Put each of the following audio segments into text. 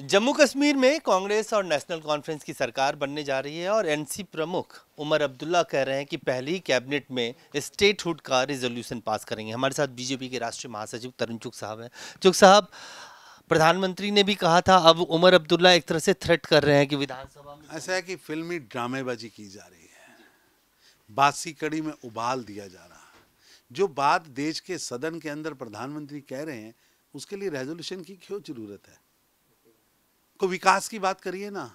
जम्मू कश्मीर में कांग्रेस और national conference की सरकार बनने जा रही है और एनसी प्रमुख उमर अब्दुल्ला कह रहे हैं कि पहली कैबिनेट में स्टेटहुड का रिजोल्यूशन पास करेंगे हमारे साथ बीजेपी के राष्ट्रीय महासचिव तरुण चुग साहब हैं चुग साहब प्रधानमंत्री ने भी कहा था अब उमर अब्दुल्ला एक तरह से थ्रेट कर रहे हैं कि विधानसभा में ऐसा है कि फिल्मी ड्रामेबाजी की जा रही है बासी कड़ी में उबाल दिया जा रहा जो बात देश के सदन के अंदर प्रधानमंत्री कह रहे हैं उसके लिए रेजोल्यूशन की क्यों जरूरत है को विकास की बात करिए ना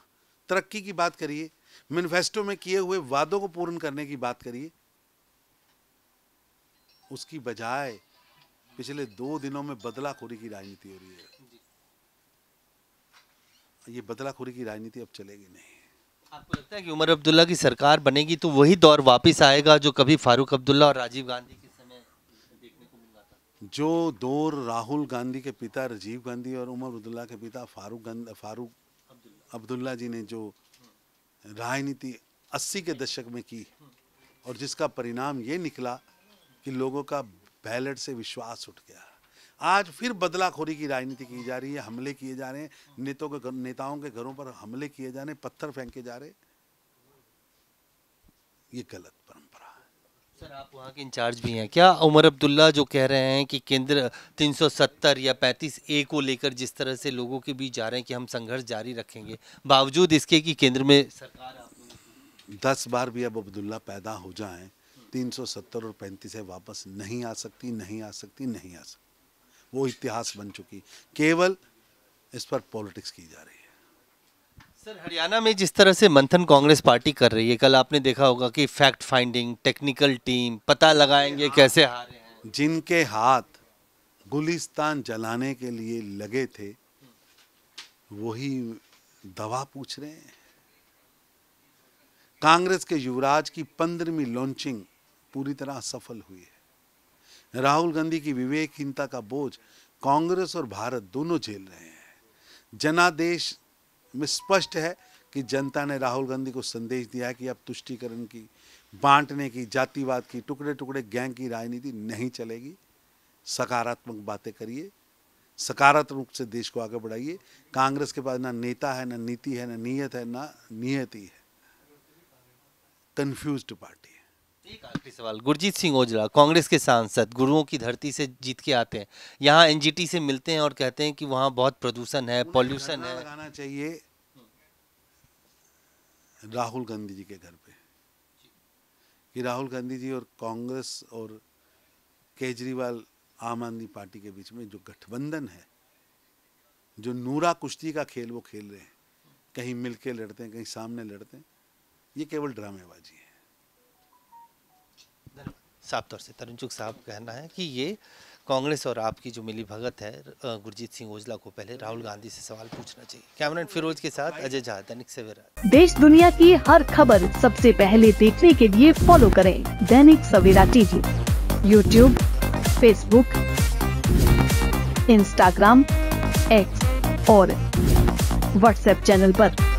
तरक्की की बात करिए मैनिफेस्टो में किए हुए वादों को पूर्ण करने की बात करिए उसकी बजाय पिछले दो दिनों में बदलाखोरी की राजनीति हो रही है ये बदलाखोरी की राजनीति अब चलेगी नहीं आपको लगता है कि उमर अब्दुल्ला की सरकार बनेगी तो वही दौर वापस आएगा जो कभी फारूक अब्दुल्ला और राजीव गांधी जो दौर राहुल गांधी के पिता राजीव गांधी और उमर अब्दुल्ला के पिता फारूक गांधी फारूक अब्दुल्ला जी ने जो राजनीति अस्सी के दशक में की और जिसका परिणाम ये निकला कि लोगों का बैलेट से विश्वास उठ गया आज फिर बदलाखोरी की राजनीति की जा रही है हमले किए जा रहे हैं नेतों के गर, नेताओं के घरों पर हमले किए जा रहे हैं पत्थर फेंके जा रहे ये गलत सर आप वहाँ के इंचार्ज भी हैं क्या उमर अब्दुल्ला जो कह रहे हैं कि केंद्र 370 या 35 ए को लेकर जिस तरह से लोगों के बीच जा रहे हैं कि हम संघर्ष जारी रखेंगे बावजूद इसके कि केंद्र में सरकार दस बार भी अब अब्दुल्ला पैदा हो जाएं 370 और 35 है वापस नहीं आ सकती नहीं आ सकती नहीं आ सकती वो इतिहास बन चुकी केवल इस पर पॉलिटिक्स की जा रही है सर हरियाणा में जिस तरह से मंथन कांग्रेस पार्टी कर रही है कल आपने देखा होगा कि फैक्ट फाइंडिंग टेक्निकल टीम पता लगाएंगे हाँ, कैसे हारे हैं जिनके हाथ गुलिस्तान जलाने के लिए लगे थे वही दवा पूछ रहे हैं कांग्रेस के युवराज की पंद्रहवीं लॉन्चिंग पूरी तरह सफल हुई है राहुल गांधी की विवेकहीनता का बोझ कांग्रेस और भारत दोनों झेल रहे हैं जनादेश स्पष्ट है कि जनता ने राहुल गांधी को संदेश दिया है कि अब तुष्टिकरण की बांटने की जातिवाद की टुकड़े टुकड़े गैंग की राजनीति नहीं चलेगी सकारात्मक बातें करिए सकारात्मक रूप से देश को आगे बढ़ाइए कांग्रेस के पास ना नेता है ना नीति है ना नीयत है ना नियति है कन्फ्यूज पार्टी है एक आखिरी सवाल गुरजीत सिंह ओजला कांग्रेस के सांसद गुरुओं की धरती से जीत के आते हैं यहाँ एनजीटी से मिलते हैं और कहते हैं कि वहाँ बहुत प्रदूषण है पॉल्यूशन है चाहिए राहुल गांधी जी के घर पे कि राहुल गांधी जी और कांग्रेस और केजरीवाल आम आदमी पार्टी के बीच में जो गठबंधन है जो नूरा कुश्ती का खेल वो खेल रहे हैं कहीं मिलके लड़ते हैं कहीं सामने लड़ते हैं ये केवल ड्रामेबाजी है साफ तौर से तरुण चुग साहब कहना है कि ये कांग्रेस और आपकी जो मिली भगत है गुरजीत सिंह ओजला को पहले राहुल गांधी से सवाल पूछना चाहिए कैमरन फिरोज के साथ अजय झा दैनिक सवेरा देश दुनिया की हर खबर सबसे पहले देखने के लिए फॉलो करें Dainik Savera TV YouTube Facebook Instagram X और व्हाट्सएप चैनल आरोप